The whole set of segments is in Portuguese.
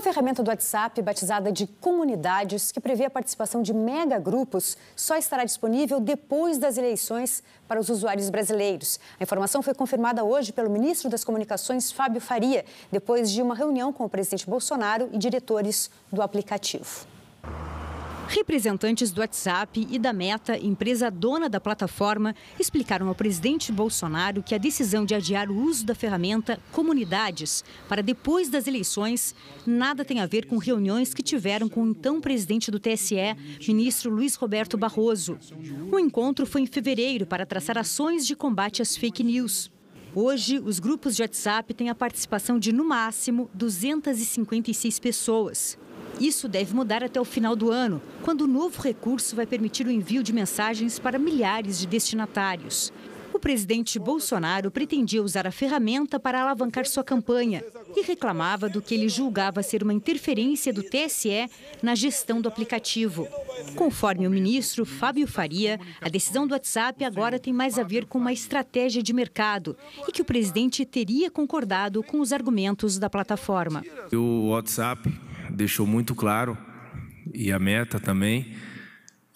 Uma ferramenta do WhatsApp, batizada de Comunidades, que prevê a participação de megagrupos, só estará disponível depois das eleições para os usuários brasileiros. A informação foi confirmada hoje pelo ministro das Comunicações, Fábio Faria, depois de uma reunião com o presidente Bolsonaro e diretores do aplicativo. Representantes do WhatsApp e da Meta, empresa dona da plataforma, explicaram ao presidente Bolsonaro que a decisão de adiar o uso da ferramenta Comunidades para depois das eleições nada tem a ver com reuniões que tiveram com o então presidente do TSE, ministro Luiz Roberto Barroso. O encontro foi em fevereiro para traçar ações de combate às fake news. Hoje, os grupos de WhatsApp têm a participação de, no máximo, 256 pessoas. Isso deve mudar até o final do ano, quando o novo recurso vai permitir o envio de mensagens para milhares de destinatários. O presidente Bolsonaro pretendia usar a ferramenta para alavancar sua campanha e reclamava do que ele julgava ser uma interferência do TSE na gestão do aplicativo. Conforme o ministro Fábio Faria, a decisão do WhatsApp agora tem mais a ver com uma estratégia de mercado e que o presidente teria concordado com os argumentos da plataforma. O WhatsApp deixou muito claro, e a meta também,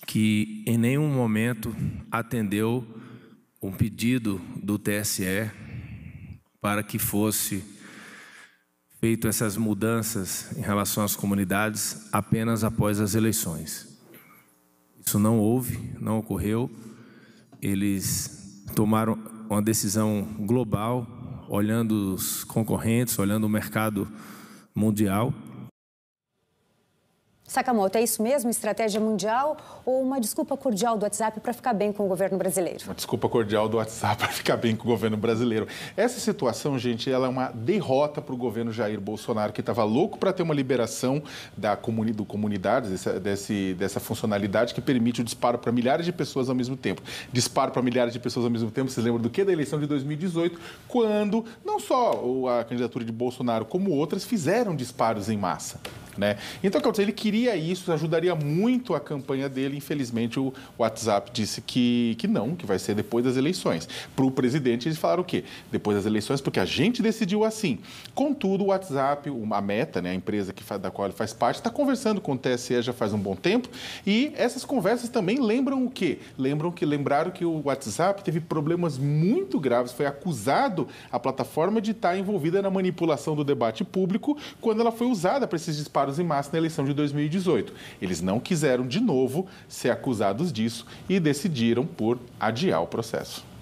que em nenhum momento atendeu um pedido do TSE para que fosse feito essas mudanças em relação às comunidades apenas após as eleições. Isso não houve, não ocorreu. Eles tomaram uma decisão global, olhando os concorrentes, olhando o mercado mundial Sakamoto, é isso mesmo? Estratégia mundial ou uma desculpa cordial do WhatsApp para ficar bem com o governo brasileiro? Uma desculpa cordial do WhatsApp para ficar bem com o governo brasileiro. Essa situação, gente, ela é uma derrota para o governo Jair Bolsonaro, que estava louco para ter uma liberação da comuni do comunidade, dessa, desse, dessa funcionalidade que permite o disparo para milhares de pessoas ao mesmo tempo. Disparo para milhares de pessoas ao mesmo tempo, vocês lembram do que? Da eleição de 2018, quando não só a candidatura de Bolsonaro, como outras, fizeram disparos em massa. Né? Então, ele queria isso, ajudaria muito a campanha dele. Infelizmente, o WhatsApp disse que, que não, que vai ser depois das eleições. Para o presidente, eles falaram o quê? Depois das eleições, porque a gente decidiu assim. Contudo, o WhatsApp, a Meta, né, a empresa que faz, da qual ele faz parte, está conversando com o TSE já faz um bom tempo. E essas conversas também lembram o quê? Lembram que lembraram que o WhatsApp teve problemas muito graves, foi acusado a plataforma de estar tá envolvida na manipulação do debate público quando ela foi usada para esses disparos disparos em massa na eleição de 2018. Eles não quiseram de novo ser acusados disso e decidiram por adiar o processo.